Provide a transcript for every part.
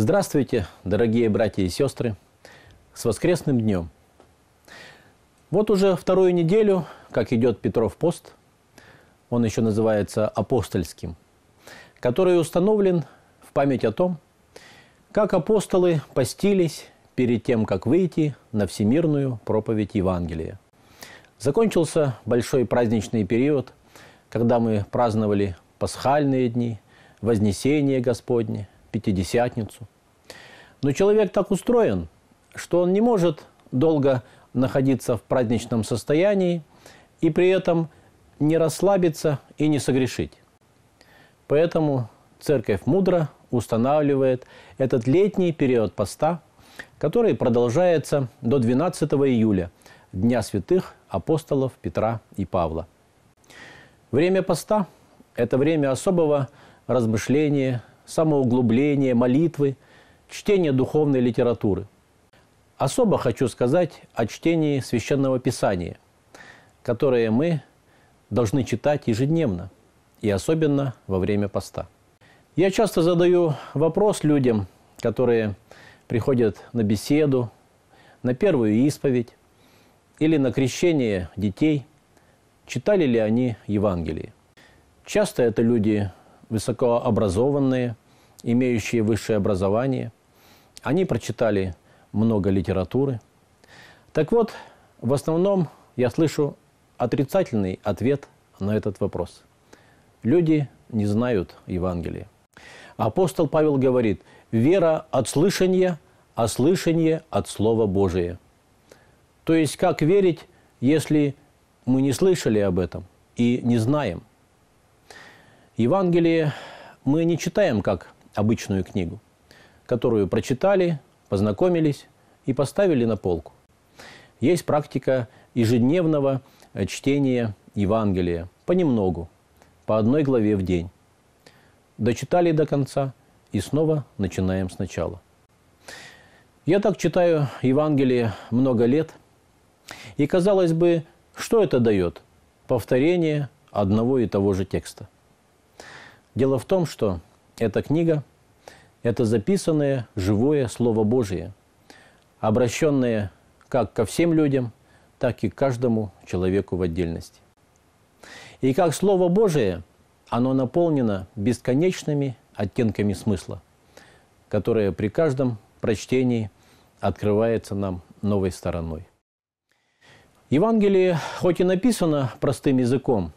Здравствуйте, дорогие братья и сестры! С воскресным днем! Вот уже вторую неделю, как идет Петров пост, он еще называется апостольским, который установлен в память о том, как апостолы постились перед тем, как выйти на всемирную проповедь Евангелия. Закончился большой праздничный период, когда мы праздновали пасхальные дни, Вознесение Господне – Пятидесятницу. Но человек так устроен, что он не может долго находиться в праздничном состоянии и при этом не расслабиться и не согрешить. Поэтому церковь мудро устанавливает этот летний период поста, который продолжается до 12 июля, Дня святых апостолов Петра и Павла. Время поста – это время особого размышления самоуглубление, молитвы, чтение духовной литературы. Особо хочу сказать о чтении священного писания, которое мы должны читать ежедневно и особенно во время поста. Я часто задаю вопрос людям, которые приходят на беседу, на первую исповедь или на крещение детей, читали ли они Евангелие. Часто это люди высокообразованные, имеющие высшее образование. Они прочитали много литературы. Так вот, в основном я слышу отрицательный ответ на этот вопрос. Люди не знают Евангелие. Апостол Павел говорит, вера от слышания, а слышание от Слова Божия. То есть, как верить, если мы не слышали об этом и не знаем? Евангелие мы не читаем как обычную книгу, которую прочитали, познакомились и поставили на полку. Есть практика ежедневного э, чтения Евангелия понемногу, по одной главе в день. Дочитали до конца и снова начинаем сначала. Я так читаю Евангелие много лет, и казалось бы, что это дает? Повторение одного и того же текста. Дело в том, что эта книга – это записанное живое Слово Божие, обращенное как ко всем людям, так и к каждому человеку в отдельности. И как Слово Божие, оно наполнено бесконечными оттенками смысла, которое при каждом прочтении открывается нам новой стороной. Евангелие хоть и написано простым языком,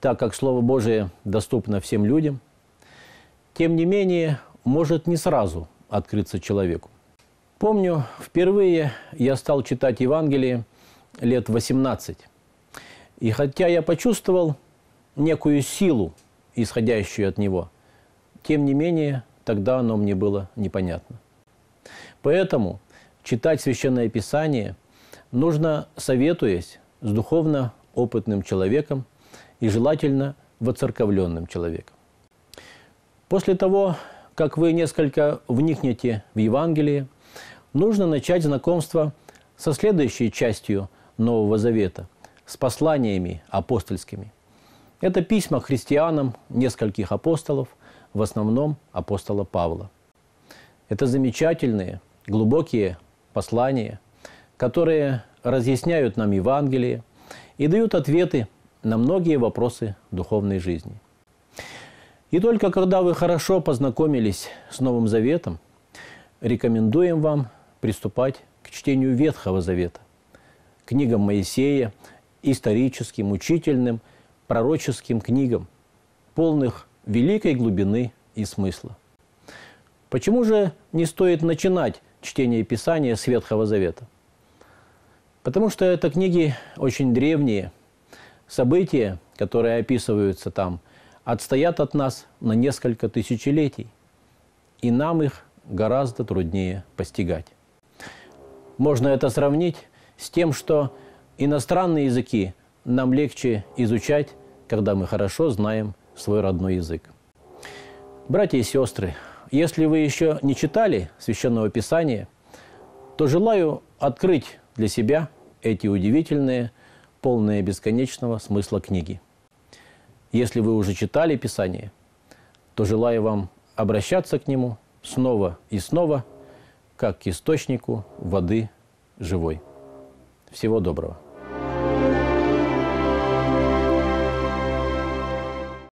так как Слово Божие доступно всем людям, тем не менее, может не сразу открыться человеку. Помню, впервые я стал читать Евангелие лет 18. И хотя я почувствовал некую силу, исходящую от него, тем не менее, тогда оно мне было непонятно. Поэтому читать Священное Писание нужно, советуясь с духовно опытным человеком и желательно воцерковленным человеком. После того, как вы несколько вникнете в Евангелие, нужно начать знакомство со следующей частью Нового Завета, с посланиями апостольскими. Это письма христианам нескольких апостолов, в основном апостола Павла. Это замечательные, глубокие послания, которые разъясняют нам Евангелие и дают ответы на многие вопросы духовной жизни. И только когда вы хорошо познакомились с Новым Заветом, рекомендуем вам приступать к чтению Ветхого Завета, книгам Моисея, историческим, учительным, пророческим книгам, полных великой глубины и смысла. Почему же не стоит начинать чтение Писания с Ветхого Завета? Потому что это книги очень древние. События, которые описываются там – отстоят от нас на несколько тысячелетий, и нам их гораздо труднее постигать. Можно это сравнить с тем, что иностранные языки нам легче изучать, когда мы хорошо знаем свой родной язык. Братья и сестры, если вы еще не читали Священного Писания, то желаю открыть для себя эти удивительные, полные бесконечного смысла книги – если вы уже читали Писание, то желаю вам обращаться к нему снова и снова, как к источнику воды живой. Всего доброго.